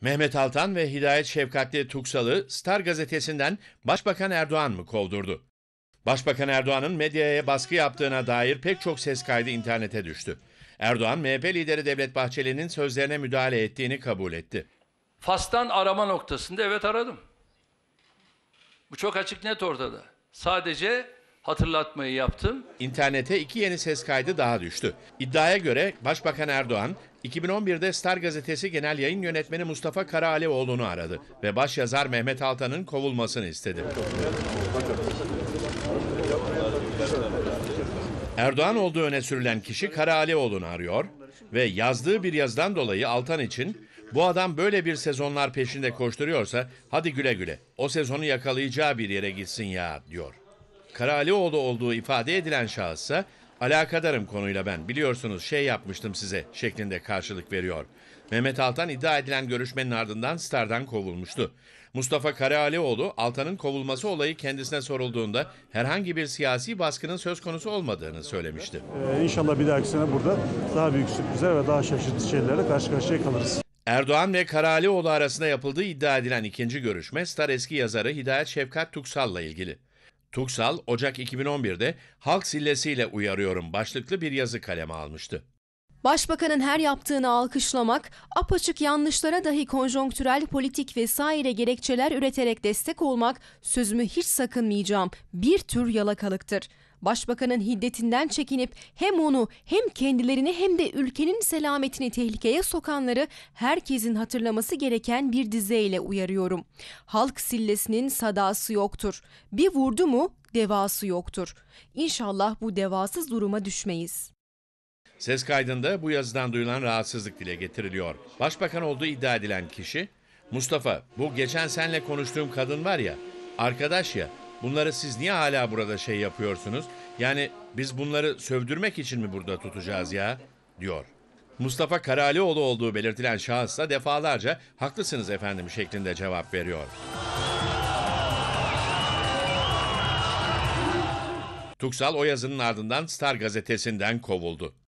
Mehmet Altan ve Hidayet Şefkatli Tuksalı Star gazetesinden Başbakan Erdoğan mı kovdurdu? Başbakan Erdoğan'ın medyaya baskı yaptığına dair pek çok ses kaydı internete düştü. Erdoğan, MHP lideri Devlet Bahçeli'nin sözlerine müdahale ettiğini kabul etti. Fas'tan arama noktasında evet aradım. Bu çok açık net ortada. Sadece hatırlatmayı yaptım. İnternete iki yeni ses kaydı daha düştü. İddiaya göre Başbakan Erdoğan 2011'de Star gazetesi genel yayın yönetmeni Mustafa Karaalioğlu'nu aradı ve başyazar Mehmet Altan'ın kovulmasını istedi. Erdoğan olduğu öne sürülen kişi Karaalioğlu'nu arıyor ve yazdığı bir yazdan dolayı Altan için bu adam böyle bir sezonlar peşinde koşturuyorsa hadi güle güle o sezonu yakalayacağı bir yere gitsin ya diyor. Karalioğlu olduğu ifade edilen şahısa alakadarım konuyla ben biliyorsunuz şey yapmıştım size şeklinde karşılık veriyor. Mehmet Altan iddia edilen görüşmenin ardından Star'dan kovulmuştu. Mustafa Karaalioğlu, Altan'ın kovulması olayı kendisine sorulduğunda herhangi bir siyasi baskının söz konusu olmadığını söylemişti. Ee, inşallah bir dahaki sene burada daha büyük sürprizler ve daha şaşırtıcı şeylerle karşı karşıya kalırız. Erdoğan ve Karaalioğlu arasında yapıldığı iddia edilen ikinci görüşme Star eski yazarı Hidayet Şefkat Tuksal'la ilgili. Tuksal, Ocak 2011'de Halk Sillesiyle Uyarıyorum başlıklı bir yazı kaleme almıştı. Başbakanın her yaptığını alkışlamak, apaçık yanlışlara dahi konjonktürel, politik vesaire gerekçeler üreterek destek olmak sözümü hiç sakınmayacağım. Bir tür yalakalıktır. Başbakanın hiddetinden çekinip hem onu hem kendilerini hem de ülkenin selametini tehlikeye sokanları herkesin hatırlaması gereken bir dizeyle uyarıyorum. Halk sillesinin sadası yoktur. Bir vurdu mu devası yoktur. İnşallah bu devasız duruma düşmeyiz. Ses kaydında bu yazıdan duyulan rahatsızlık dile getiriliyor. Başbakan olduğu iddia edilen kişi, Mustafa bu geçen senle konuştuğum kadın var ya, arkadaş ya, bunları siz niye hala burada şey yapıyorsunuz? Yani biz bunları sövdürmek için mi burada tutacağız ya? diyor. Mustafa Karalioğlu olduğu belirtilen şahıs da defalarca haklısınız efendim şeklinde cevap veriyor. Tuksal o yazının ardından Star gazetesinden kovuldu.